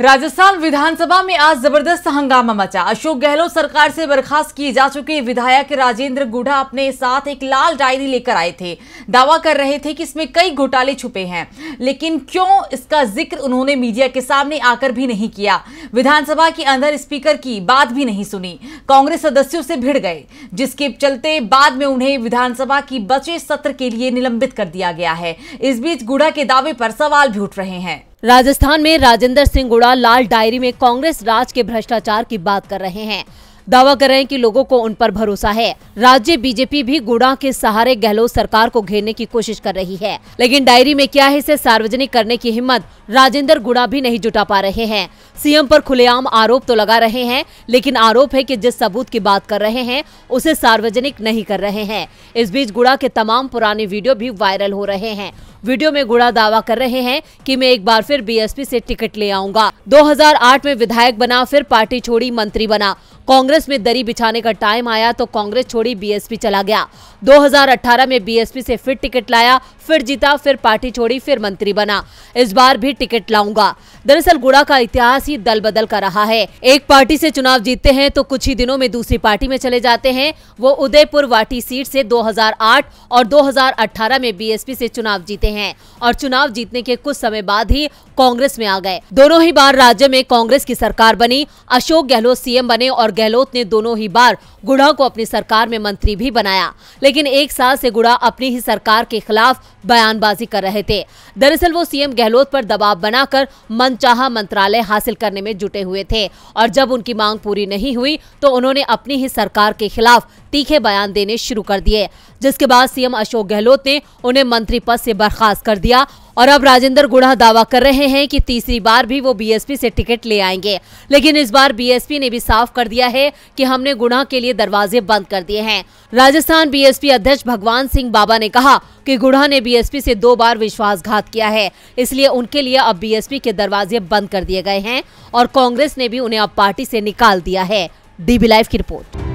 राजस्थान विधानसभा में आज जबरदस्त हंगामा मचा अशोक गहलोत सरकार से बर्खास्त किए जा चुके विधायक राजेंद्र गुढ़ा अपने साथ एक लाल डायरी लेकर आए थे दावा कर रहे थे कि इसमें कई घोटाले छुपे हैं लेकिन क्यों इसका जिक्र उन्होंने मीडिया के सामने आकर भी नहीं किया विधानसभा के अंदर स्पीकर की बात भी नहीं सुनी कांग्रेस सदस्यों से भिड़ गए जिसके चलते बाद में उन्हें विधानसभा की बचे सत्र के लिए निलंबित कर दिया गया है इस बीच गुढ़ा के दावे पर सवाल भी उठ रहे हैं राजस्थान में राजेंद्र सिंह गुड़ा लाल डायरी में कांग्रेस राज के भ्रष्टाचार की बात कर रहे हैं दावा कर रहे हैं कि लोगों को उन पर भरोसा है राज्य बीजेपी भी गुड़ा के सहारे गहलोत सरकार को घेरने की कोशिश कर रही है लेकिन डायरी में क्या है इसे सार्वजनिक करने की हिम्मत राजेंद्र गुड़ा भी नहीं जुटा पा रहे हैं सीएम पर खुलेआम आरोप तो लगा रहे हैं लेकिन आरोप है कि जिस सबूत की बात कर रहे हैं उसे सार्वजनिक नहीं कर रहे हैं इस बीच गुड़ा के तमाम पुराने वीडियो भी वायरल हो रहे हैं वीडियो में गुड़ा दावा कर रहे हैं कि मैं एक बार फिर बीएसपी से टिकट ले आऊंगा 2008 में विधायक बना फिर पार्टी छोड़ी मंत्री बना कांग्रेस में दरी बिछाने का टाइम आया तो कांग्रेस छोड़ी बीएसपी चला गया 2018 में बीएसपी से फिर टिकट लाया फिर जीता फिर पार्टी छोड़ी फिर मंत्री बना इस बार भी टिकट लाऊंगा दरअसल गुड़ा का इतिहास ही दल बदल का रहा है एक पार्टी से चुनाव जीतते हैं तो कुछ ही दिनों में दूसरी पार्टी में चले जाते हैं वो उदयपुर वाटी सीट से 2008 और 2018 में बीएसपी से चुनाव जीते हैं और चुनाव जीतने के कुछ समय बाद ही कांग्रेस में आ गए दोनों ही बार राज्य में कांग्रेस की सरकार बनी अशोक गहलोत सीएम बने और और गहलोत ने दोनों ही बार गुड़ा को अपनी सरकार में मंत्री भी बनाया लेकिन एक साल से गुड़ा अपनी ही सरकार के खिलाफ बयानबाजी कर रहे थे दरअसल वो सीएम गहलोत पर दबाव बनाकर मनचाहा मंत्रालय हासिल करने में जुटे हुए थे और जब उनकी मांग पूरी नहीं हुई तो उन्होंने अपनी ही सरकार के खिलाफ तीखे बयान देने शुरू कर दिए जिसके बाद सीएम अशोक गहलोत ने उन्हें मंत्री पद से बर्खास्त कर दिया और अब राजेंद्र गुड़ा दावा कर रहे हैं कि तीसरी बार भी वो बीएसपी से टिकट ले आएंगे लेकिन इस बार बीएसपी ने भी साफ कर दिया है कि हमने गुड़ा के लिए दरवाजे बंद कर दिए हैं राजस्थान बीएसपी अध्यक्ष भगवान सिंह बाबा ने कहा कि गुढ़ा ने बीएसपी से दो बार विश्वासघात किया है इसलिए उनके लिए अब बी के दरवाजे बंद कर दिए गए हैं और कांग्रेस ने भी उन्हें अब पार्टी से निकाल दिया है डीबी लाइव की रिपोर्ट